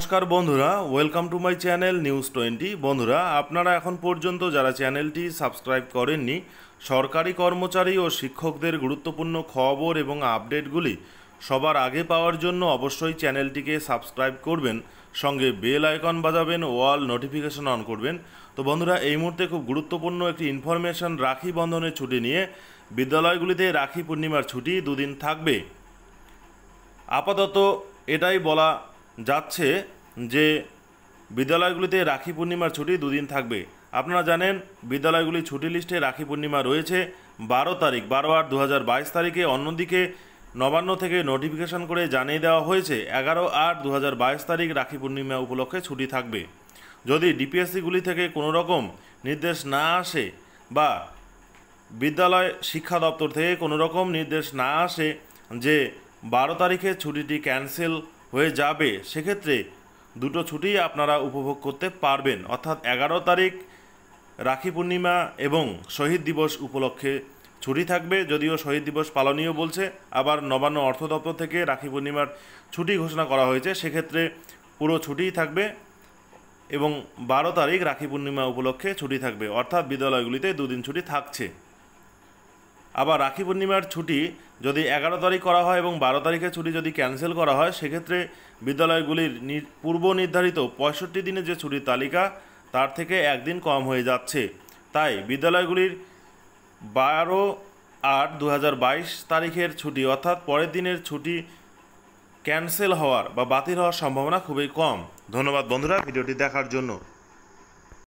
নমস্কার বন্ধুরা welcome to my channel News Twenty বন্ধুরা আপনারা এখন পর্যন্ত যারা চ্যানেলটি সাবস্ক্রাইব করেননি সরকারি কর্মচারী ও শিক্ষকদের গুরুত্বপূর্ণ খবর এবং আপডেটগুলি সবার আগে পাওয়ার জন্য অবশ্যই চ্যানেলটিকে সাবস্ক্রাইব করবেন সঙ্গে বেল আইকন বাজাবেন ওয়াল নোটিফিকেশন অন করবেন তো বন্ধুরা এই মুহূর্তে খুব গুরুত্বপূর্ণ একটি ইনফরমেশন রাখি বন্ধনের ছুটি নিয়ে বিদ্যালয়গুলিতে রাখি পূর্ণিমার ছুটি দুদিন থাকবে আপাতত এটাই বলা যাচ্ছে যে বিদ্যালয়গুলিতে রাখি পূর্ণিমার ছুটি দুদিন থাকবে আপনারা জানেন বিদ্যালয়গুলি ছুটি লিস্টে রাখি পূর্ণিমা রয়েছে বারো তারিখ বারো আট দু তারিখে অন্যদিকে নবান্ন থেকে নোটিফিকেশন করে জানিয়ে দেওয়া হয়েছে এগারো আট দু তারিখ রাখি পূর্ণিমা উপলক্ষে ছুটি থাকবে যদি ডিপিএসসিগুলি থেকে কোনো রকম নির্দেশ না আসে বা বিদ্যালয় শিক্ষা দপ্তর থেকে কোনো রকম নির্দেশ না আসে যে বারো তারিখে ছুটিটি ক্যান্সেল হয়ে যাবে সেক্ষেত্রে দুটো ছুটি আপনারা উপভোগ করতে পারবেন অর্থাৎ এগারো তারিখ রাখি পূর্ণিমা এবং শহীদ দিবস উপলক্ষে ছুটি থাকবে যদিও শহীদ দিবস পালনীয় বলছে আবার নবান্ন অর্থ দপ্তর থেকে রাখি পূর্ণিমার ছুটি ঘোষণা করা হয়েছে সেক্ষেত্রে পুরো ছুটিই থাকবে এবং বারো তারিখ রাখি পূর্ণিমা উপলক্ষে ছুটি থাকবে অর্থাৎ বিদ্যালয়গুলিতে দুদিন ছুটি থাকছে আবার রাখি পূর্ণিমার ছুটি যদি এগারো তারিখ করা হয় এবং বারো তারিখে ছুটি যদি ক্যান্সেল করা হয় সেক্ষেত্রে বিদ্যালয়গুলির পূর্ব নির্ধারিত পঁয়ষট্টি দিনের যে ছুটির তালিকা তার থেকে একদিন কম হয়ে যাচ্ছে তাই বিদ্যালয়গুলির বারো আট দু তারিখের ছুটি অর্থাৎ পরের দিনের ছুটি ক্যান্সেল হওয়ার বা বাতিল হওয়ার সম্ভাবনা খুবই কম ধন্যবাদ বন্ধুরা ভিডিওটি দেখার জন্য